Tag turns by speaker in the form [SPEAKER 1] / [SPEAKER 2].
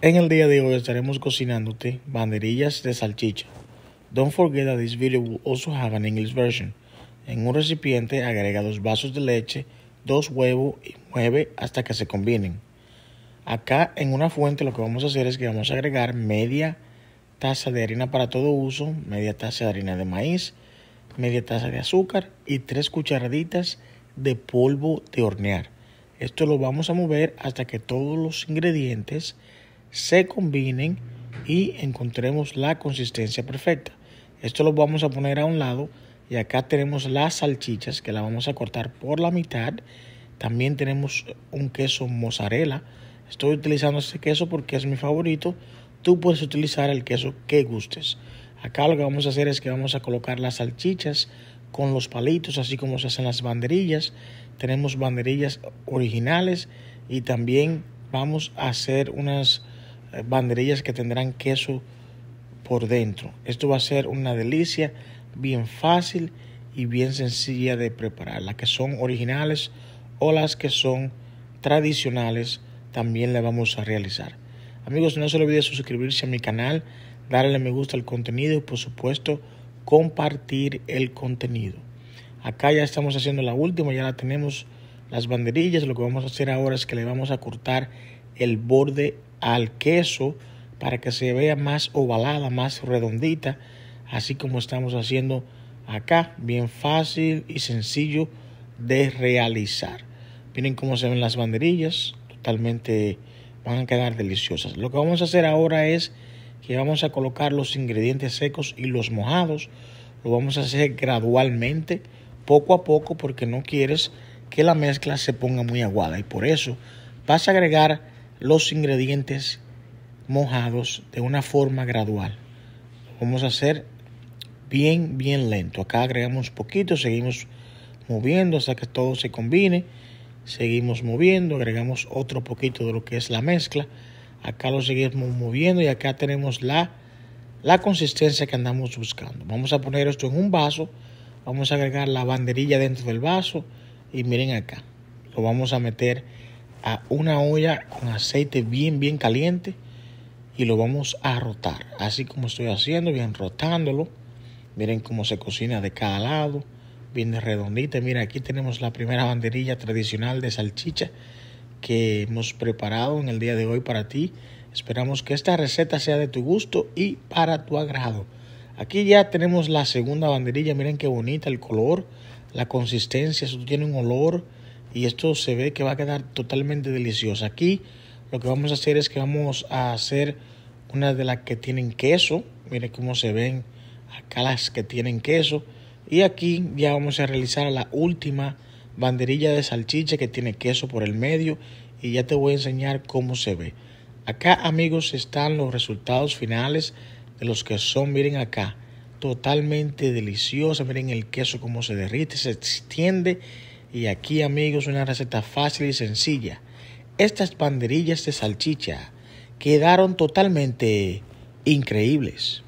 [SPEAKER 1] En el día de hoy estaremos cocinándote banderillas de salchicha. Don't forget that this video will also have an English version. En un recipiente agrega dos vasos de leche, dos huevos y mueve hasta que se combinen. Acá en una fuente lo que vamos a hacer es que vamos a agregar media taza de harina para todo uso, media taza de harina de maíz, media taza de azúcar y tres cucharaditas de polvo de hornear. Esto lo vamos a mover hasta que todos los ingredientes se combinen y encontremos la consistencia perfecta. Esto lo vamos a poner a un lado y acá tenemos las salchichas que la vamos a cortar por la mitad. También tenemos un queso mozzarella. Estoy utilizando este queso porque es mi favorito. Tú puedes utilizar el queso que gustes. Acá lo que vamos a hacer es que vamos a colocar las salchichas con los palitos, así como se hacen las banderillas. Tenemos banderillas originales y también vamos a hacer unas eh, banderillas que tendrán queso por dentro. Esto va a ser una delicia bien fácil y bien sencilla de preparar. Las que son originales o las que son tradicionales también la vamos a realizar. Amigos, no se olviden suscribirse a mi canal, darle me gusta al contenido y por supuesto compartir el contenido. Acá ya estamos haciendo la última, ya la tenemos las banderillas. Lo que vamos a hacer ahora es que le vamos a cortar el borde al queso para que se vea más ovalada, más redondita, así como estamos haciendo acá, bien fácil y sencillo de realizar. Miren cómo se ven las banderillas, totalmente van a quedar deliciosas. Lo que vamos a hacer ahora es que vamos a colocar los ingredientes secos y los mojados. Lo vamos a hacer gradualmente, poco a poco, porque no quieres que la mezcla se ponga muy aguada. Y por eso vas a agregar los ingredientes mojados de una forma gradual. Vamos a hacer bien, bien lento. Acá agregamos poquito, seguimos moviendo hasta que todo se combine. Seguimos moviendo, agregamos otro poquito de lo que es la mezcla. Acá lo seguimos moviendo y acá tenemos la, la consistencia que andamos buscando. Vamos a poner esto en un vaso. Vamos a agregar la banderilla dentro del vaso. Y miren acá, lo vamos a meter a una olla con aceite bien, bien caliente y lo vamos a rotar. Así como estoy haciendo, bien rotándolo. Miren cómo se cocina de cada lado, bien redondita. Mira, aquí tenemos la primera banderilla tradicional de salchicha que hemos preparado en el día de hoy para ti. Esperamos que esta receta sea de tu gusto y para tu agrado. Aquí ya tenemos la segunda banderilla. Miren qué bonita el color, la consistencia. Eso tiene un olor y esto se ve que va a quedar totalmente delicioso Aquí lo que vamos a hacer es que vamos a hacer una de las que tienen queso. Miren cómo se ven acá las que tienen queso. Y aquí ya vamos a realizar la última banderilla de salchicha que tiene queso por el medio. Y ya te voy a enseñar cómo se ve. Acá amigos están los resultados finales de los que son, miren acá, totalmente deliciosa. Miren el queso cómo se derrite, se extiende y aquí amigos una receta fácil y sencilla. Estas panderillas de salchicha quedaron totalmente increíbles.